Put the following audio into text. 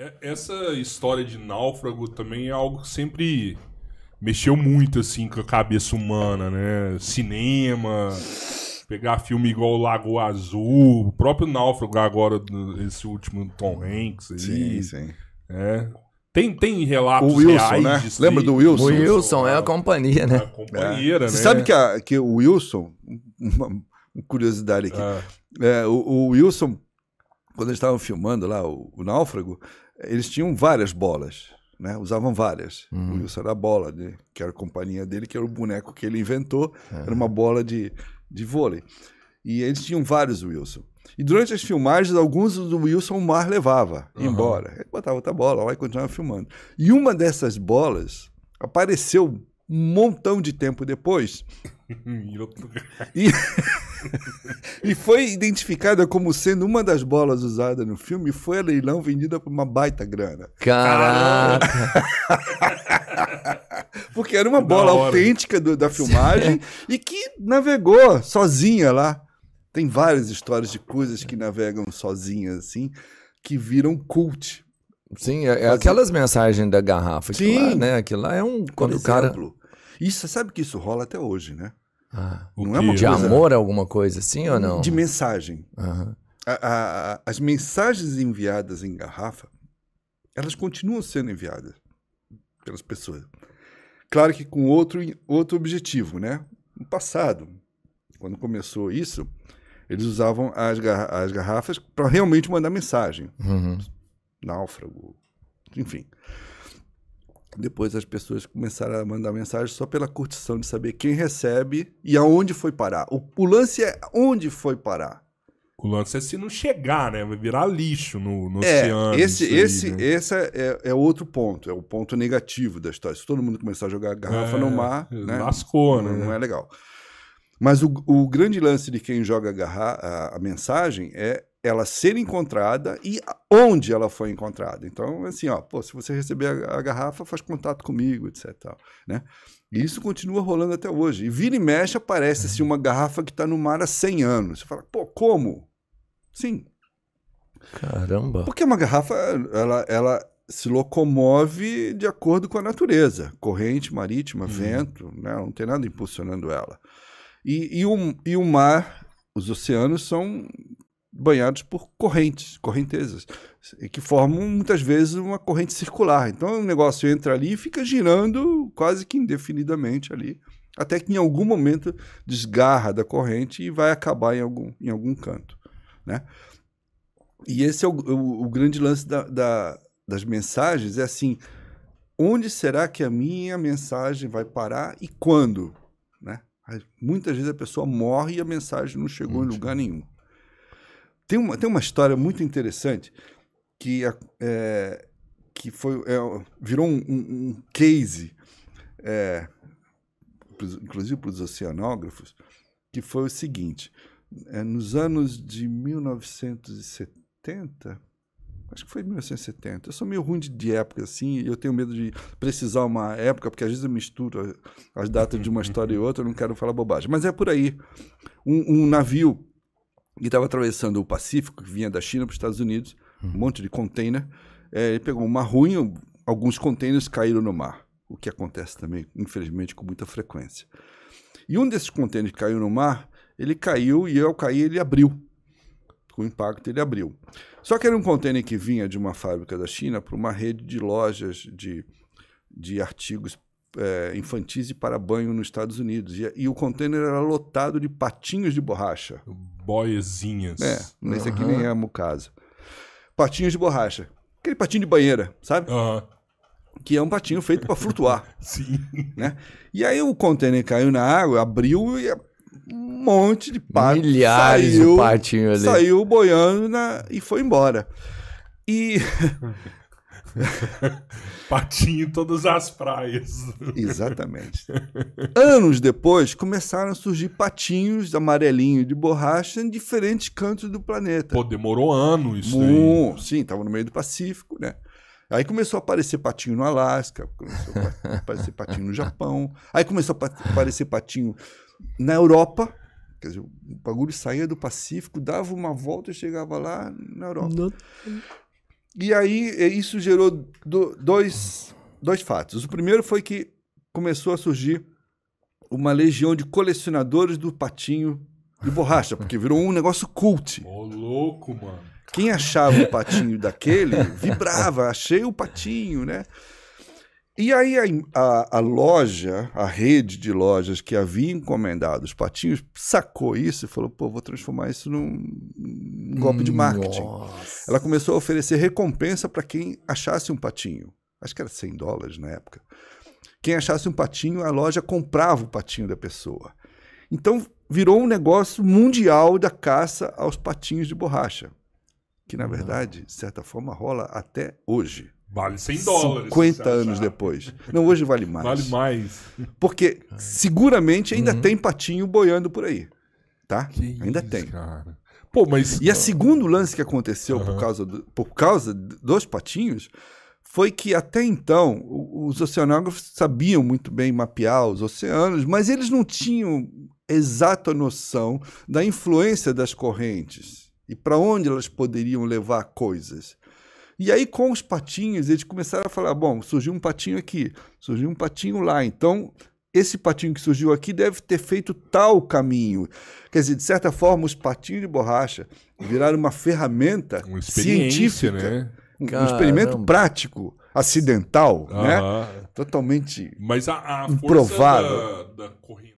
É, essa história de náufrago também é algo que sempre mexeu muito assim com a cabeça humana, né? Cinema, pegar filme igual Lago Azul, o próprio Náufrago agora, esse último Tom Hanks aí. Sim, sim. É. Tem, tem relatos o Wilson, reais né? disso Lembra do Wilson? O Wilson é a é companhia, né? A companheira, é. Né? Você sabe que, a, que o Wilson, uma curiosidade aqui, é. É, o, o, Wilson, quando eles estavam filmando lá o, o Náufrago, eles tinham várias bolas, né? Usavam várias. Uhum. O Wilson era a bola, de, que era a companhia dele, que era o boneco que ele inventou, uhum. era uma bola de, de vôlei. E eles tinham vários Wilson. E durante as filmagens, alguns do Wilson o Mar levava uhum. embora. Ele botava outra bola lá e continuava filmando. E uma dessas bolas apareceu um montão de tempo depois e, e, foi identificada como sendo uma das bolas usadas no filme e foi a leilão vendida por uma baita grana. Caraca! Porque era uma bola autêntica do, da filmagem e que navegou sozinha lá. Tem várias histórias de coisas que navegam sozinhas, assim, que viram cult. Sim, é, é aquelas mensagens da garrafa. Sim. lá, né? Aquilo lá é um. Por quando exemplo, o cara. Isso, sabe que isso rola até hoje, né? Ah, não é uma de coisa... amor é alguma coisa assim ou não? De mensagem. Uhum. A, a, as mensagens enviadas em garrafa, elas continuam sendo enviadas pelas pessoas. Claro que com outro, outro objetivo, né? No passado, quando começou isso, eles usavam as, garra as garrafas para realmente mandar mensagem. Uhum. Náufrago, enfim. Depois as pessoas começaram a mandar mensagem só pela curtição de saber quem recebe e aonde foi parar. O, o lance é onde foi parar. O lance é se não chegar, né? Vai virar lixo no, no é, oceano. Esse, aí, esse, né? esse é, é, outro ponto, é o ponto negativo da história. Se todo mundo começar a jogar garrafa é, no mar, né? lascou, né? Não, não é legal. Mas o, o grande lance de quem joga a, garra, a, a mensagem é ela ser encontrada e onde ela foi encontrada. Então, assim, ó, pô, se você receber a, a garrafa, faz contato comigo, etc. Tal, né? E isso continua rolando até hoje. E vira e mexe aparece assim, uma garrafa que está no mar há 100 anos. Você fala, pô, como? Sim. Caramba. Porque é uma garrafa, ela, ela se locomove de acordo com a natureza. Corrente marítima, hum. vento, né? não tem nada impulsionando ela. E, e, o, e o mar, os oceanos são banhados por correntes, correntezas, que formam muitas vezes uma corrente circular. Então o negócio entra ali e fica girando quase que indefinidamente ali, até que em algum momento desgarra da corrente e vai acabar em algum, em algum canto. Né? E esse é o, o, o grande lance da, da, das mensagens: é assim, onde será que a minha mensagem vai parar e quando? Né? Muitas vezes a pessoa morre e a mensagem não chegou Muito. em lugar nenhum. Tem uma, tem uma história muito interessante que, é, que foi, é, virou um, um, um case, é, inclusive para os oceanógrafos, que foi o seguinte: é, nos anos de 1970, acho que foi 1970. Eu sou meio ruim de, de época, assim, e eu tenho medo de precisar uma época, porque às vezes eu misturo as datas de uma história e outra, eu não quero falar bobagem. Mas é por aí. Um, um navio e estava atravessando o Pacífico, que vinha da China para os Estados Unidos, um hum. monte de container. É, ele pegou uma ruim, alguns containers caíram no mar, o que acontece também, infelizmente, com muita frequência. E um desses containers que caiu no mar, ele caiu e ao cair ele abriu. Com impacto, ele abriu. Só que era um container que vinha de uma fábrica da China para uma rede de lojas de, de artigos é, infantis e para banho nos Estados Unidos. E, e, o container era lotado de patinhos de borracha. Hum boiazinhas. É, nesse uhum. aqui nem é o caso. Patinhos de borracha. Aquele patinho de banheira, sabe? Uhum. Que é um patinho feito para flutuar. Sim. Né? E aí o container caiu na água, abriu e é um monte de pato. Milhares saiu, de patinho ali. Saiu boiando na, e foi embora. E Patinho em todas as praias. Exatamente. Anos depois, começaram a surgir patinhos amarelinho de borracha em diferentes cantos do planeta. Pô, demorou anos, isso Bom, aí. Sim, estava no meio do Pacífico, né? Aí começou a aparecer patinho no Alasca, começou a aparecer patinho no Japão, aí começou a aparecer patinho na Europa. Quer dizer, o bagulho saía do Pacífico, dava uma volta e chegava lá na Europa. Não. E aí isso gerou do, dois, dois fatos. O primeiro foi que começou a surgir uma legião de colecionadores do patinho de borracha, porque virou um negócio cult. Ô, louco, mano. Quem achava o patinho daquele vibrava, achei o patinho, né? E aí a, a, a, loja, a rede de lojas que havia encomendado os patinhos, sacou isso e falou: pô, vou transformar isso num, golpe de marketing. Nossa. Ela começou a oferecer recompensa para quem achasse um patinho. Acho que era 100 dólares na época. Quem achasse um patinho, a loja comprava o patinho da pessoa. Então virou um negócio mundial da caça aos patinhos de borracha. Que na uhum. verdade, de certa forma, rola até hoje. Vale 100 dólares. 50 anos depois. Não, hoje vale mais. Vale mais. Porque seguramente ainda uhum. tem patinho boiando por aí. Tá? Que ainda isso, tem. Cara. Pô, mas. E a segundo lance que aconteceu uhum. por, causa do, por causa dos patinhos foi que até então os oceanógrafos sabiam muito bem mapear os oceanos, mas eles não tinham exata noção da influência das correntes e para onde elas poderiam levar coisas. E aí, com os patinhos, eles começaram a falar: bom, surgiu um patinho aqui, surgiu um patinho lá. Então, esse patinho que surgiu aqui deve ter feito tal caminho. Quer dizer, de certa forma, os patinhos de borracha viraram uma ferramenta uma científica, né? um, experimento prático, acidental, ah, né? totalmente Mas a, a improvável. Força da, da corrente